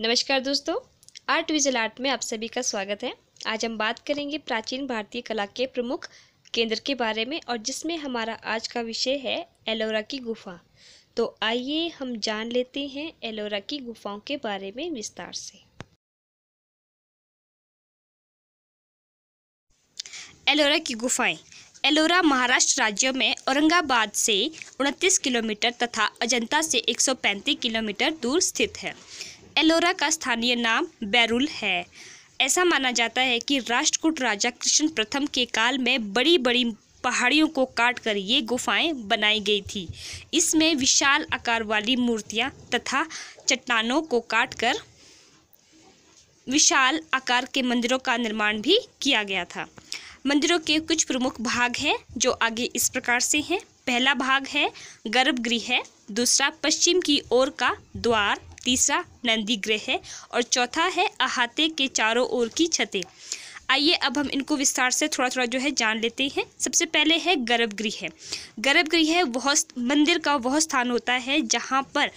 नमस्कार दोस्तों art vigil art में आप सभी का स्वागत है आज हम बात करेंगे प्राचीन भारतीय कला के प्रमुख केंद्र के बारे में और जिसमें हमारा आज का विषय है एलोरा की गुफा तो आइए हम जान लेते हैं एलोरा की गुफाओं के बारे में विस्तार से एलोरा की गुफाएं एलोरा महाराष्ट्र राज्य में औरंगाबाद से उनतीस किलोमीटर तथा अजंता से एक किलोमीटर दूर स्थित है एलोरा का स्थानीय नाम बैरुल है ऐसा माना जाता है कि राष्ट्रकूट राजा कृष्ण प्रथम के काल में बड़ी बड़ी पहाड़ियों को काट कर ये गुफाएं बनाई गई थी इसमें विशाल आकार वाली मूर्तियां तथा चट्टानों को काट कर विशाल आकार के मंदिरों का निर्माण भी किया गया था मंदिरों के कुछ प्रमुख भाग हैं जो आगे इस प्रकार से हैं पहला भाग है गर्भगृह है दूसरा पश्चिम की ओर का द्वार तीसरा नंदी गृह है और चौथा है अहाते के चारों ओर की छतें आइए अब हम इनको विस्तार से थोड़ा थोड़ा जो है जान लेते हैं सबसे पहले है गर्भगृह गर्भगृह वह मंदिर का वह स्थान होता है जहाँ पर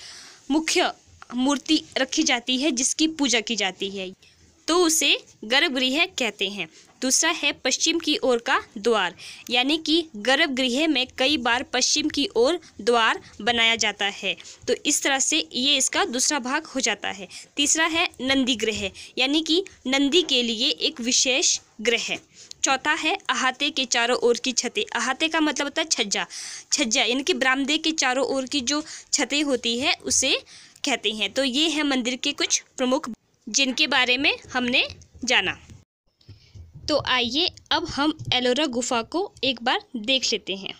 मुख्य मूर्ति रखी जाती है जिसकी पूजा की जाती है तो उसे गर्भगृह कहते हैं दूसरा है पश्चिम की ओर का द्वार यानी कि गर्भगृह में कई बार पश्चिम की ओर द्वार बनाया जाता है तो इस तरह से ये इसका दूसरा भाग हो जाता है तीसरा है नंदी ग्रह यानी कि नंदी के लिए एक विशेष ग्रह चौथा है अहाते के चारों ओर की छतें अहाते का मतलब होता है छज्जा छज्जा यानी कि बरामदे के चारों ओर की जो छतें होती है उसे कहते हैं तो ये है मंदिर के कुछ प्रमुख जिनके बारे में हमने जाना तो आइए अब हम एलोरा गुफा को एक बार देख लेते हैं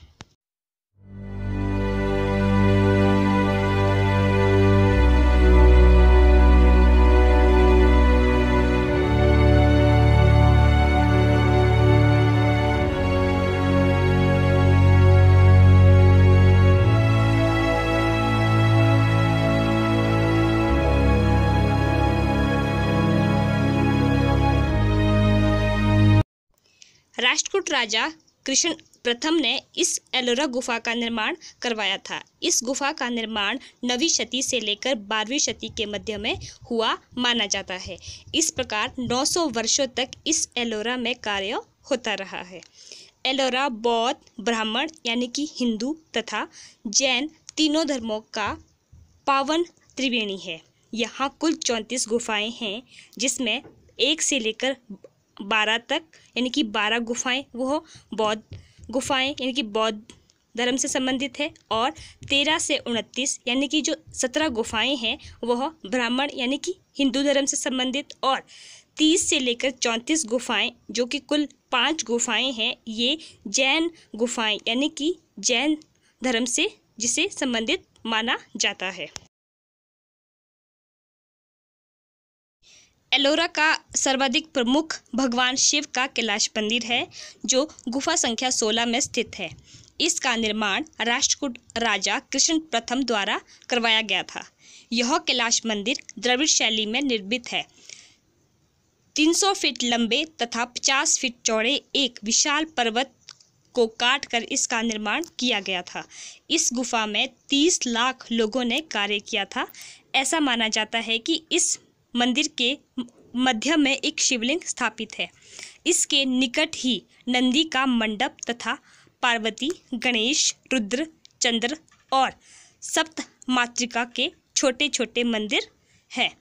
राष्ट्रकूट राजा कृष्ण प्रथम ने इस एलोरा गुफा का निर्माण करवाया था इस गुफा का निर्माण नवीं शती से लेकर बारहवीं शती के मध्य में हुआ माना जाता है इस प्रकार 900 वर्षों तक इस एलोरा में कार्य होता रहा है एलोरा बौद्ध ब्राह्मण यानी कि हिंदू तथा जैन तीनों धर्मों का पावन त्रिवेणी है यहाँ कुल चौंतीस गुफाएं हैं जिसमें एक से लेकर बारह तक यानी कि बारह गुफाएं वो बौद्ध गुफाएं यानी कि बौद्ध धर्म से संबंधित है और तेरह से उनतीस यानी कि जो सत्रह गुफाएं हैं वह ब्राह्मण यानी कि हिंदू धर्म से संबंधित और तीस से लेकर चौंतीस गुफाएं जो कि कुल पांच गुफाएं हैं ये जैन गुफाएं यानी कि जैन धर्म से जिसे संबंधित माना जाता है एलोरा का सर्वाधिक प्रमुख भगवान शिव का कैलाश मंदिर है जो गुफा संख्या 16 में स्थित है इसका निर्माण राष्ट्रकूट राजा कृष्ण प्रथम द्वारा करवाया गया था यह कैलाश मंदिर द्रविड़ शैली में निर्मित है 300 फीट लंबे तथा 50 फीट चौड़े एक विशाल पर्वत को काट कर इसका निर्माण किया गया था इस गुफा में 30 लाख लोगों ने कार्य किया था ऐसा माना जाता है कि इस मंदिर के मध्य में एक शिवलिंग स्थापित है इसके निकट ही नंदी का मंडप तथा पार्वती गणेश रुद्र चंद्र और सप्त मातृका के छोटे छोटे मंदिर हैं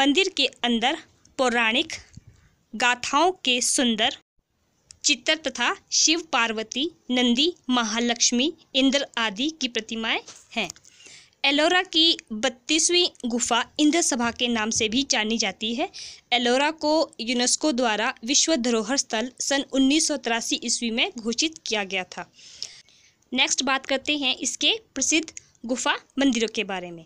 मंदिर के अंदर पौराणिक गाथाओं के सुंदर चित्र तथा शिव पार्वती नंदी महालक्ष्मी इंद्र आदि की प्रतिमाएं हैं एलोरा की बत्तीसवीं गुफा इंद्र सभा के नाम से भी जानी जाती है एलोरा को यूनेस्को द्वारा विश्व धरोहर स्थल सन उन्नीस ईस्वी में घोषित किया गया था नेक्स्ट बात करते हैं इसके प्रसिद्ध गुफा मंदिरों के बारे में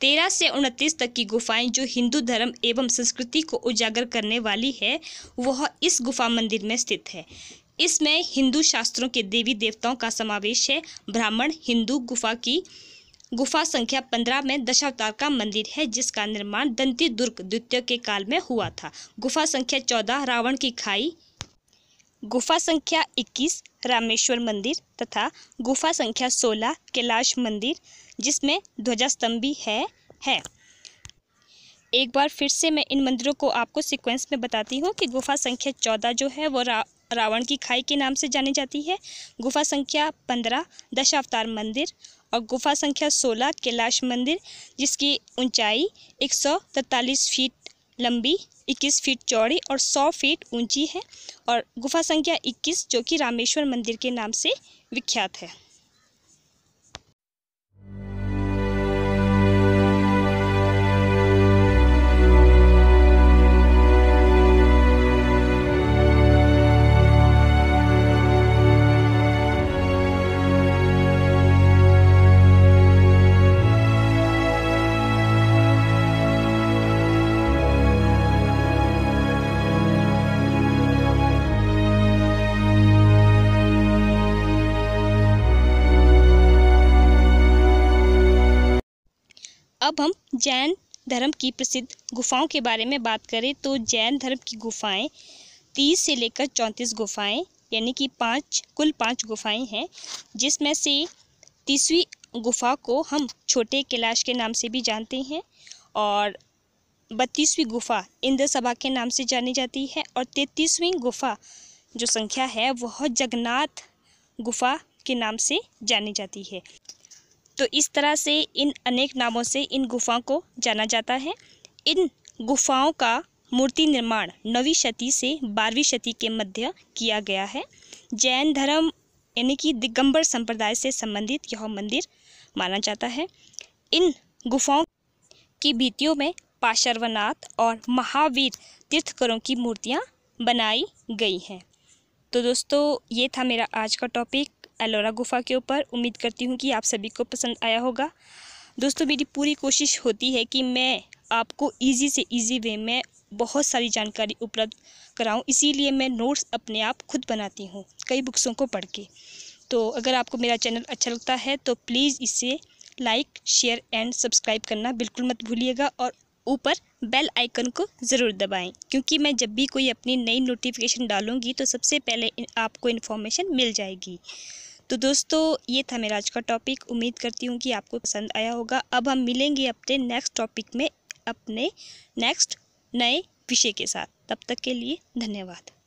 तेरह से उनतीस तक की गुफाएं जो हिंदू धर्म एवं संस्कृति को उजागर करने वाली है वह इस गुफा मंदिर में स्थित है इसमें हिंदू शास्त्रों के देवी देवताओं का समावेश है ब्राह्मण हिंदू गुफा की गुफा संख्या पंद्रह में दशावतार का मंदिर है जिसका निर्माण दंती दुर्ग द्वितीय के काल में हुआ था गुफा संख्या चौदह रावण की खाई गुफा संख्या इक्कीस रामेश्वर मंदिर तथा गुफा संख्या सोलह कैलाश मंदिर जिसमें ध्वजा स्तंभ भी है है एक बार फिर से मैं इन मंदिरों को आपको सीक्वेंस में बताती हूँ कि गुफा संख्या चौदह जो है वो रा, रावण की खाई के नाम से जानी जाती है गुफा संख्या पंद्रह दशावतार मंदिर और गुफा संख्या सोलह कैलाश मंदिर जिसकी ऊंचाई एक सौ तैंतालीस फीट लंबी 21 फीट चौड़ी और 100 फीट ऊंची है और गुफा संख्या 21 जो कि रामेश्वर मंदिर के नाम से विख्यात है अब हम जैन धर्म की प्रसिद्ध गुफाओं के बारे में बात करें तो जैन धर्म की गुफाएं तीस से लेकर चौंतीस गुफाएं यानी कि पांच कुल पांच गुफाएं हैं जिसमें से तीसवीं गुफा को हम छोटे कैलाश के नाम से भी जानते हैं और बत्तीसवीं गुफा इंद्र सभा के नाम से जानी जाती है और तैतीसवीं गुफा जो संख्या है वह जगन्नाथ गुफा के नाम से जानी जाती है तो इस तरह से इन अनेक नामों से इन गुफाओं को जाना जाता है इन गुफाओं का मूर्ति निर्माण नवीं शती से बारहवीं शती के मध्य किया गया है जैन धर्म यानी कि दिगंबर संप्रदाय से संबंधित यह मंदिर माना जाता है इन गुफाओं की भीतियों में पाशर्वनाथ और महावीर तीर्थकरों की मूर्तियाँ बनाई गई हैं तो दोस्तों ये था मेरा आज का टॉपिक एलोरा गुफा के ऊपर उम्मीद करती हूँ कि आप सभी को पसंद आया होगा दोस्तों मेरी पूरी कोशिश होती है कि मैं आपको इजी से इजी वे में बहुत सारी जानकारी उपलब्ध कराऊं इसीलिए मैं नोट्स अपने आप खुद बनाती हूँ कई बुक्सों को पढ़ के तो अगर आपको मेरा चैनल अच्छा लगता है तो प्लीज़ इसे लाइक शेयर एंड सब्सक्राइब करना बिल्कुल मत भूलिएगा और ऊपर बेल आइकन को ज़रूर दबाएं क्योंकि मैं जब भी कोई अपनी नई नोटिफिकेशन डालूंगी तो सबसे पहले आपको इन्फॉर्मेशन मिल जाएगी तो दोस्तों ये था मेरा आज का टॉपिक उम्मीद करती हूँ कि आपको पसंद आया होगा अब हम मिलेंगे अपने नेक्स्ट टॉपिक में अपने नेक्स्ट नए विषय के साथ तब तक के लिए धन्यवाद